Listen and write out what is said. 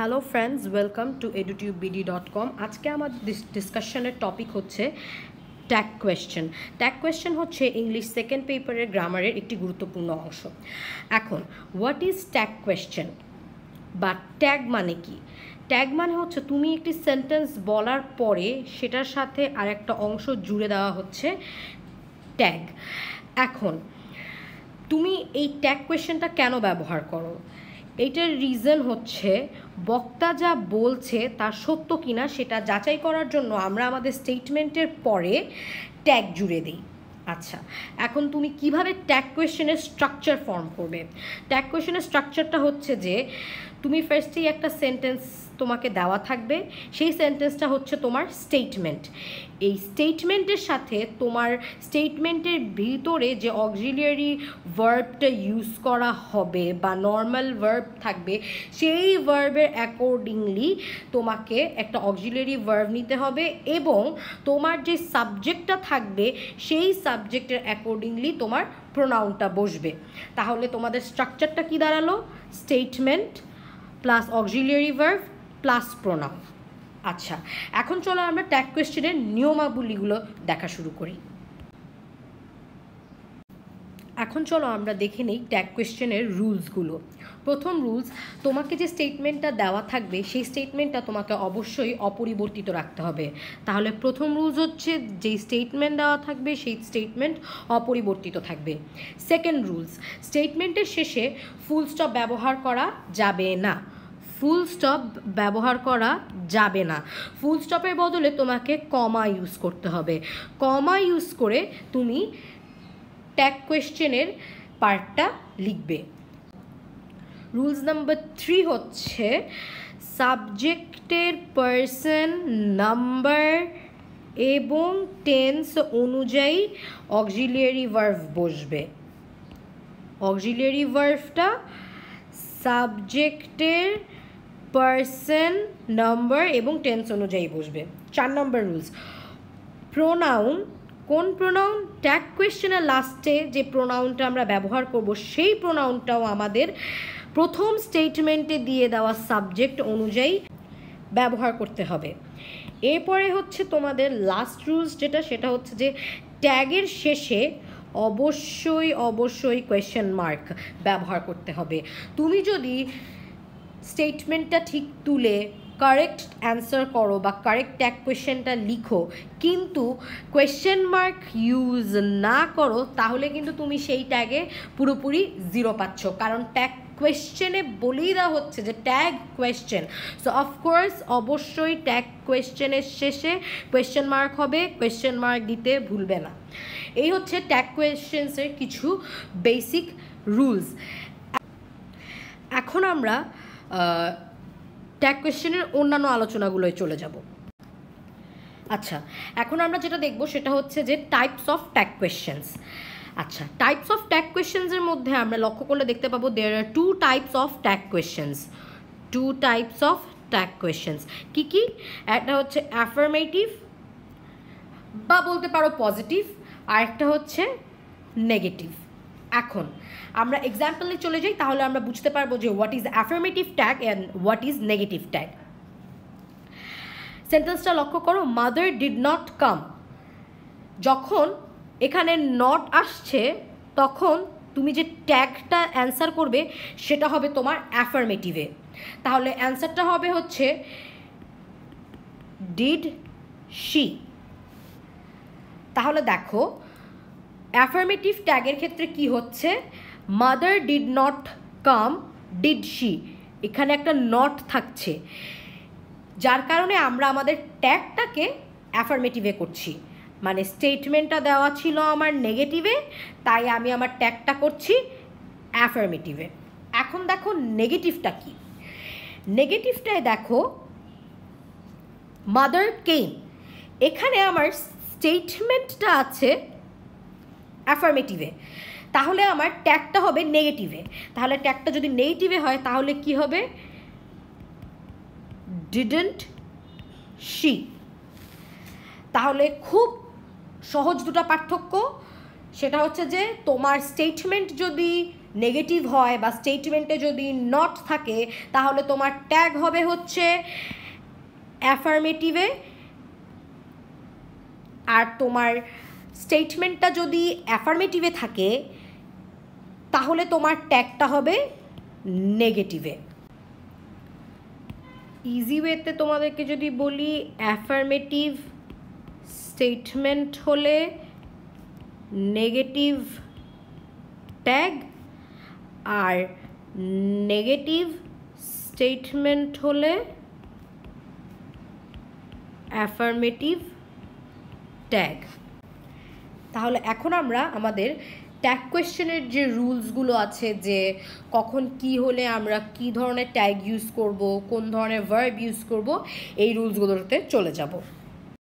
hello friends welcome to Edutube BD dot com আজকে আমার ডিসকাশনের টপিক হচ্ছে ট্যাগ কোয়েশ্চেন ট্যাগ কোয়েশ্চেন হচ্ছে ইংলিশ সেকেন্ড পেপারের গ্রামারের একটি গুরুত্বপূর্ণ অংশ এখন হোয়াট ইজ ট্যাগ কোয়েশ্চেন বা ট্যাগ মানে কি ট্যাগ মানে হচ্ছে তুমি একটি সেন্টেন্স বলার পরে সেটার সাথে আর একটা অংশ জুড়ে দেওয়া হচ্ছে ট্যাগ এখন তুমি এই ট্যাগ কোয়েশ্চেনটা কেন ব্যবহার করো এইটার রিজন হচ্ছে বক্তা যা বলছে তার সত্য কিনা সেটা যাচাই করার জন্য আমরা আমাদের স্টেটমেন্টের পরে ট্যাগ জুড়ে দিই আচ্ছা এখন তুমি কিভাবে ট্যাগ কোয়েশনের স্ট্রাকচার ফর্ম করবে ট্যাগ কোয়েশনের স্ট্রাকচারটা হচ্ছে যে তুমি ফার্স্টেই একটা সেন্টেন্স তোমাকে দেওয়া থাকবে সেই সেন্টেন্সটা হচ্ছে তোমার স্টেটমেন্ট এই স্টেটমেন্টের সাথে তোমার স্টেটমেন্টের ভিতরে যে অক্সিলিয়ারি ভার্বটা ইউজ করা হবে বা নর্মাল ভার্ব থাকবে সেই ভার্বের অ্যাকর্ডিংলি তোমাকে একটা অক্সিলিয়ারি ভার্ব নিতে হবে এবং তোমার যে সাবজেক্টটা থাকবে সেই সাবজেক্টের অ্যাকর্ডিংলি তোমার প্রোনাউনটা বসবে তাহলে তোমাদের স্ট্রাকচারটা কি দাঁড়ালো statement plus auxiliary verb plus pronoun আচ্ছা এখন চলো আমরা ট্যাগ কোয়েশ্চেনের নিয়মাবলীগুলো দেখা শুরু করি এখন চলো আমরা দেখে নিই ট্যাগ কোয়েশ্চেনের রুলসগুলো প্রথম রুলস তোমাকে যে স্টেটমেন্টটা দেওয়া থাকবে সেই স্টেটমেন্টটা তোমাকে অবশ্যই অপরিবর্তিত রাখতে হবে তাহলে প্রথম রুলস হচ্ছে যে স্টেটমেন্ট দেওয়া থাকবে সেই স্টেটমেন্ট অপরিবর্তিত থাকবে সেকেন্ড রুলস স্টেটমেন্টের শেষে ফুল স্টপ ব্যবহার করা যাবে না ফুল স্টপ ব্যবহার করা যাবে না ফুল স্টপের বদলে তোমাকে কমা ইউজ করতে হবে কমা ইউজ করে তুমি ট্যাগ কোয়েশ্চেনের পার্টটা লিখবে রুলস নাম্বার থ্রি হচ্ছে সাবজেক্টের পার্সন নাম্বার এবং টেন্স অনুযায়ী অক্সিলিয়ারি ভার্ভ বসবে অক্সিলিয়ারি ভার্ভটা সাবজেক্টের পার্সন নাম্বার এবং টেন্স অনুযায়ী বসবে চার নম্বর রুলস প্রোনাউন কোন প্রোনাউন ট্যাগ কোয়েশ্চেনের লাস্টে যে প্রোনাউনটা আমরা ব্যবহার করব সেই প্রোনাউনটাও আমাদের প্রথম স্টেটমেন্টে দিয়ে দেওয়া সাবজেক্ট অনুযায়ী ব্যবহার করতে হবে এরপরে হচ্ছে তোমাদের লাস্ট রুলস যেটা সেটা হচ্ছে যে ট্যাগের শেষে অবশ্যই অবশ্যই কোয়েশ্চেন মার্ক ব্যবহার করতে হবে তুমি যদি স্টেটমেন্টটা ঠিক তুলে কারেক্ট অ্যান্সার করো বা কারেক্ট ট্যাগ কোয়েশ্চেনটা লিখো কিন্তু কোয়েশ্চেন মার্ক ইউজ না করো তাহলে কিন্তু তুমি সেই ট্যাগে পুরোপুরি জিরো পাচ্ছ কারণ ট্যাগ কোয়েশ্চেনে বলেই দেওয়া হচ্ছে যে ট্যাগ কোয়েশ্চেন সো অফকোর্স অবশ্যই ট্যাগ কোয়েশ্চেনের শেষে কোয়েশ্চেন মার্ক হবে কোয়েশ্চেন মার্ক দিতে ভুলবে না এই হচ্ছে ট্যাগ কোয়েশ্চেন্সের কিছু বেসিক রুলস এখন আমরা ট্যাগ কোয়েশ্চেনের অন্যান্য আলোচনাগুলোয় চলে যাব আচ্ছা এখন আমরা যেটা দেখব সেটা হচ্ছে যে টাইপস অফ ট্যাগ কোয়েশ্চেন্স আচ্ছা টাইপস অফ ট্যাগ কোয়েশ্চেন্সের মধ্যে আমরা লক্ষ্য করলে দেখতে পাবো there are two types of tag questions two types of tag questions কী কী একটা হচ্ছে অ্যাফার্মেটিভ বা বলতে পারো পজিটিভ আর একটা হচ্ছে নেগেটিভ এখন আমরা এক্সাম্পলে চলে যাই তাহলে আমরা বুঝতে পারবো যে what is affirmative tag and what is negative tag সেন্টেন্সটা লক্ষ্য করো মাদার ডিড নট কাম যখন এখানে নট আসছে তখন তুমি যে ট্যাগটা অ্যান্সার করবে সেটা হবে তোমার অ্যাফার্মেটিভে তাহলে অ্যান্সারটা হবে হচ্ছে ডিড শি তাহলে দেখো অ্যাফার্মেটিভ ট্যাগের ক্ষেত্রে কি হচ্ছে mother did not come did she এখানে একটা নট থাকছে যার কারণে আমরা আমাদের ট্যাগটাকে অ্যাফার্মেটিভে করছি মানে স্টেটমেন্টটা দেওয়া ছিল আমার নেগেটিভে তাই আমি আমার ট্যাগটা করছি অ্যাফার্মেটিভে এখন দেখো নেগেটিভটা কি নেগেটিভটায় দেখো মাদার কেম এখানে আমার স্টেটমেন্টটা আছে অ্যাফার্মেটিভে তাহলে আমার ট্যাগটা হবে নেগেটিভে তাহলে ট্যাগটা যদি নেগেটিভে হয় তাহলে কি হবে ডিডেন্ট শি তাহলে খুব সহজ দুটা পার্থক্য সেটা হচ্ছে যে তোমার স্টেটমেন্ট যদি নেগেটিভ হয় বা স্টেটমেন্টে যদি নট থাকে তাহলে তোমার ট্যাগ হবে হচ্ছে অ্যাফার্মেটিভে আর তোমার স্টেটমেন্টটা যদি অ্যাফার্মেটিভে থাকে তাহলে তোমার ট্যাগটা হবে নেগেটিভে ইজি ওয়েতে তোমাদেরকে যদি বলি অ্যাফার্মেটিভ স্টেটমেন্ট হলে নেগেটিভ ট্যাগ আর নেগেটিভ স্টেটমেন্ট হলে অ্যাফার্মেটিভ ট্যাগ তাহলে এখন আমরা আমাদের ট্যাগ কোয়েশ্চেনের যে রুলসগুলো আছে যে কখন কি হলে আমরা কি ধরনের ট্যাগ ইউজ করব কোন ধরনের ভার্ব ইউজ করব এই রুলসগুলোতে চলে যাব